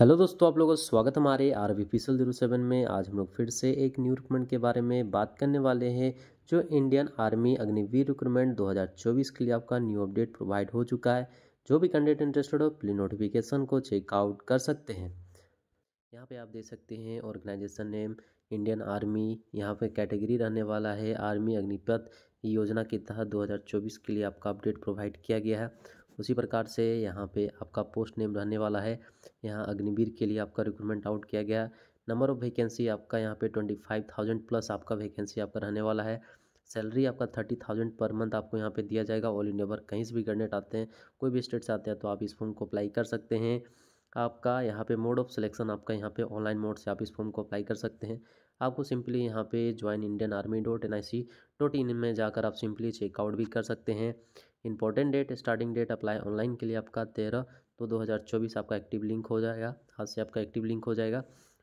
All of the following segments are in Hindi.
हेलो दोस्तों आप लोगों का स्वागत हमारे आर वी पी सल जीरो सेवन में आज हम लोग फिर से एक न्यू रिक्रूटमेंट के बारे में बात करने वाले हैं जो इंडियन आर्मी अग्निवीर रिक्रूटमेंट 2024 के लिए आपका न्यू अपडेट प्रोवाइड हो चुका है जो भी कैंडिडेट इंटरेस्टेड हो प्ली नोटिफिकेशन को चेकआउट कर सकते हैं यहाँ पर आप देख सकते हैं ऑर्गेनाइजेशन नेम इंडियन आर्मी यहाँ पर कैटेगरी रहने वाला है आर्मी अग्निपथ योजना के तहत दो के लिए आपका अपडेट प्रोवाइड किया गया है उसी प्रकार से यहाँ पे आपका पोस्ट नेम रहने वाला है यहाँ अग्निवीर के लिए आपका रिक्रूटमेंट आउट किया गया नंबर ऑफ़ वैकेंसी आपका यहाँ पे ट्वेंटी फाइव थाउजेंड प्लस आपका वैकेंसी आपका रहने वाला है सैलरी आपका थर्टी थाउजेंड पर मंथ आपको यहाँ पे दिया जाएगा ऑल इंडिया वर्क कहीं से भी कैंडिडेट आते हैं कोई भी स्टेट से आते हैं तो आप इस फॉर्म को अप्लाई कर सकते हैं आपका यहाँ पे मोड ऑफ सिलेक्शन आपका यहाँ पे ऑनलाइन मोड से आप इस फॉर्म को अप्लाई कर सकते हैं आपको सिंपली यहाँ पे join Indian army dot N I C dot in में जाकर आप सिंपली चेकआउट भी कर सकते हैं important date starting date apply online के लिए आपका तेरह तो दो हज़ार चौबीस आपका एक्टिव लिंक हो जाएगा हाथ से आपका एक्टिव लिंक हो जाएगा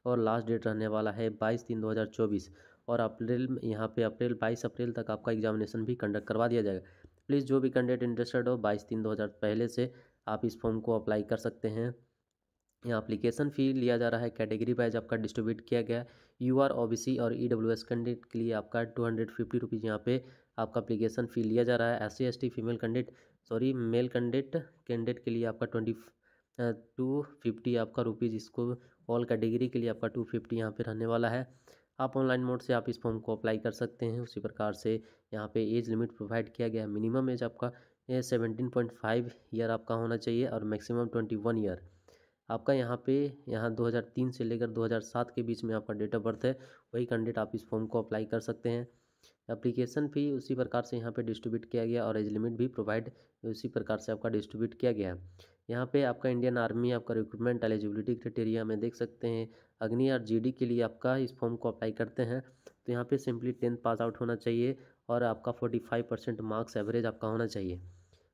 और लास्ट डेट रहने वाला है बाईस तीन दो हज़ार चौबीस और अप्रैल यहाँ पे अप्रैल बाईस अप्रैल तक आपका एग्जामिनेशन भी कंडक्ट करवा दिया जाएगा प्लीज़ जो भी कैंडिडेट इंटरेस्टेड हो बाईस तीन दो हज़ार पहले से आप इस फॉर्म को अप्लाई कर सकते हैं यहाँ अप्लीकेशन फ़ी लिया जा रहा है कैटेगरी वाइज आपका डिस्ट्रीब्यूट किया गया U R O B C और ई डब्ल्यू एस कैंडिडेट के लिए आपका टू हंड्रेड फिफ्टी रुपीज़ यहाँ पे आपका अप्लीकेशन फ़ी लिया जा रहा है S C S T female candidate sorry male candidate candidate के लिए आपका ट्वेंटी टू फिफ्टी आपका रुपीज़ इसको ऑल कैटेगरी के लिए आपका टू फिफ्टी यहाँ पर रहने वाला है आप ऑनलाइन मोड से आप इस फॉर्म को अप्लाई कर सकते हैं उसी प्रकार से यहाँ पे एज लिमिट प्रोवाइड किया गया है मिनिमम एज आपका सेवेंटीन पॉइंट फाइव ईयर आपका होना चाहिए और मैक्सिमम ट्वेंटी वन ईयर आपका यहाँ पे यहाँ 2003 से लेकर 2007 के बीच में आपका डेट ऑफ बर्थ है वही कैंडिडेट आप इस फॉर्म को अप्लाई कर सकते हैं एप्लीकेशन फ़ी उसी प्रकार से यहाँ पे डिस्ट्रीब्यूट किया गया और एज लिमिट भी प्रोवाइड उसी प्रकार से आपका डिस्ट्रीब्यूट किया गया यहाँ पे आपका इंडियन आर्मी आपका रिक्रूटमेंट एलिजिबिलिटी क्राइटेरिया में देख सकते हैं अग्नि और जी के लिए आपका इस फॉर्म को अप्लाई करते हैं तो यहाँ पर सिंपली टेंथ पास आउट होना चाहिए और आपका forty five percent marks average आपका होना चाहिए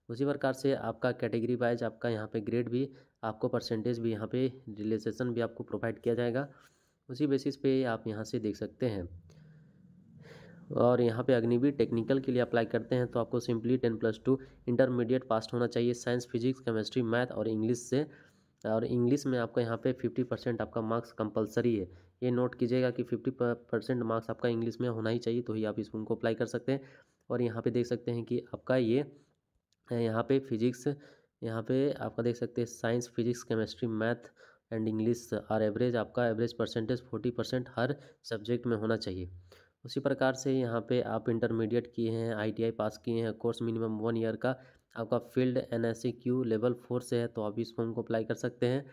उसी प्रकार से आपका कैटेगरी वाइज आपका यहाँ पे ग्रेड भी आपको परसेंटेज भी यहाँ पे रिलेसेशन भी आपको प्रोवाइड किया जाएगा उसी बेसिस पे आप यहाँ से देख सकते हैं और यहाँ पे अग्निवीर टेक्निकल के लिए अप्लाई करते हैं तो आपको simply ten plus two intermediate pass होना चाहिए साइंस फिजिक्स केमिस्ट्री मैथ और इंग्लिश से और इंग्लिश में आपको यहाँ पे फिफ्टी परसेंट आपका मार्क्स कंपलसरी है ये नोट कीजिएगा कि फिफ्टी परसेंट मार्क्स आपका इंग्लिश में होना ही चाहिए तो ही आप इस उनको अप्लाई कर सकते हैं और यहाँ पे देख सकते हैं कि आपका ये यहाँ पे फिजिक्स यहाँ पे आपका देख सकते हैं science physics chemistry math and English और एवरेज आपका एवरेज परसेंटेज फोर्टी परसेंट हर सब्जेक्ट में होना चाहिए उसी प्रकार से यहाँ पे आप इंटरमीडिएट किए हैं आईटीआई पास किए हैं कोर्स मिनिमम वन ईयर का आपका field C Q level four से है तो आप इस फॉर्म को अप्लाई कर सकते हैं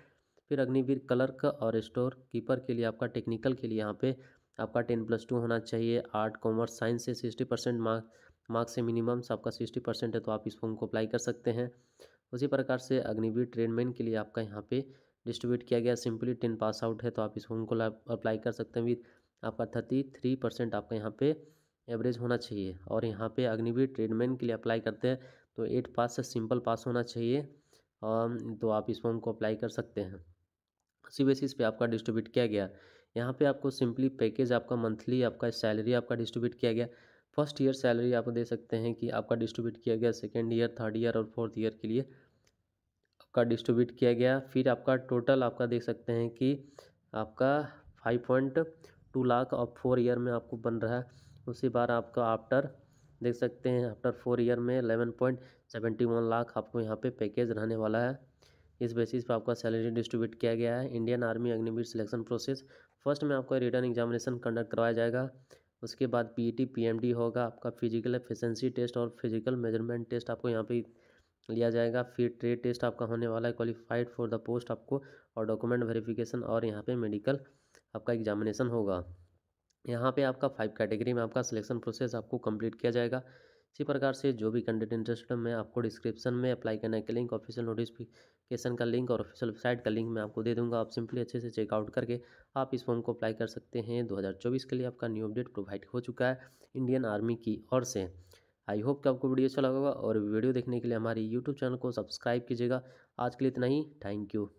फिर अग्निवीर क्लर्क और स्टोर कीपर के लिए आपका टेक्निकल के लिए यहाँ पे आपका टेन प्लस टू होना चाहिए आर्ट कॉमर्स साइंस से सिक्सटी परसेंट मार्क मार्क्स से मिनिमम आपका सिक्सटी परसेंट है तो आप इस फॉर्म को अप्लाई कर सकते हैं उसी प्रकार से अग्निवीर ट्रेनमैन के लिए आपका यहाँ पे डिस्ट्रीब्यूट किया गया सिंपली टेन पास आउट है तो आप इस फॉर्म को अप्लाई कर सकते हैं विद आपका थर्टी थ्री परसेंट आपका यहाँ पे एवरेज होना चाहिए और यहाँ पे अग्निवीर ट्रेडमैन के लिए अप्लाई करते हैं तो एट पास से सिंपल पास होना चाहिए तो आप इस फॉर्म को अप्लाई कर सकते हैं उसी बेसिस पे आपका डिस्ट्रीब्यूट किया गया यहाँ पे आपको सिंपली पैकेज आपका मंथली आपका सैलरी आपका डिस्ट्रीब्यूट किया गया फर्स्ट ईयर सैलरी आप दे सकते हैं कि आपका डिस्ट्रीब्यूट किया गया सेकेंड ईयर थर्ड ईयर और फोर्थ ईयर के लिए आपका डिस्ट्रीब्यूट किया गया फिर आपका टोटल आपका देख सकते हैं कि आपका फाइव पॉइंट टू लाख और फोर ईयर में आपको बन रहा है उसी बार आपका आफ्टर देख सकते हैं आफ्टर फोर ईयर में eleven point seventy one lakh आपको यहाँ पे पैकेज रहने वाला है इस बेसिस पर आपका सैलरी डिस्ट्रीब्यूट किया गया है Indian army Agniveer selection process first में आपका रिटर्न एग्जामिनेशन कंडक्ट करवाया जाएगा उसके बाद पी ई होगा आपका फिजिकल एफिशेंसी टेस्ट और फिजिकल मेजरमेंट टेस्ट आपको यहाँ पर लिया जाएगा फिर ट्रेड टेस्ट आपका होने वाला है क्वालिफाइड फॉर द पोस्ट आपको और डॉक्यूमेंट वेरिफिकेशन और यहाँ पे मेडिकल आपका एग्जामिनेशन होगा यहाँ पे आपका फाइव कैटेगरी में आपका सिलेक्शन प्रोसेस आपको कंप्लीट किया जाएगा इसी प्रकार से जो भी कैंडिडेट इंटरेस्टेड मैं आपको डिस्क्रिप्शन में अप्लाई करने के लिंक ऑफिशियल नोटिफिकेशन का लिंक और ऑफिशियल वेबसाइट का लिंक मैं आपको दे दूंगा आप सिंपली अच्छे से चेकआउट करके आप इस फॉर्म को अप्लाई कर सकते हैं दो के लिए आपका न्यू अपडेट प्रोवाइड हो चुका है इंडियन आर्मी की ओर से आई होप कि आपको वीडियो अच्छा लगा और वीडियो देखने के लिए हमारे यूट्यूब चैनल को सब्सक्राइब कीजिएगा आज के लिए इतना ही थैंक यू